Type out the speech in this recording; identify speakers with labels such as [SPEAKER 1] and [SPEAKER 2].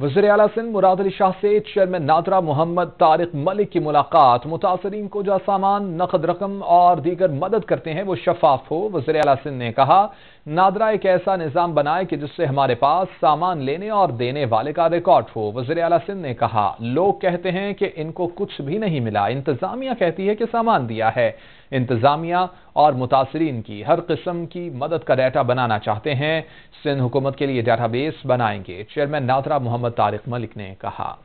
[SPEAKER 1] वजर अला सिंध मुराद अली शाह से चेयरमैन नादरा मोहम्मद तारिक मलिक की मुलाकात मुतासरीन को जो सामान नकद रकम और दीगर मदद करते हैं वो शफाफ हो वजर अला सिंध ने कहा नादरा एक ऐसा निज़ाम बनाए कि जिससे हमारे पास सामान लेने और देने वाले का रिकॉर्ड हो वजीर अला सिंह ने कहा लोग कहते हैं कि इनको कुछ भी नहीं मिला इंतज़ामिया कहती है कि सामान दिया है इंतज़ामिया और मुतासरीन की हर किस्म की मदद का डाटा बनाना चाहते हैं सिंध हुकूमत के लिए डाटा बेस बनाएंगे चेयरमैन नादरा मोहम्मद तारिक मलिक ने कहा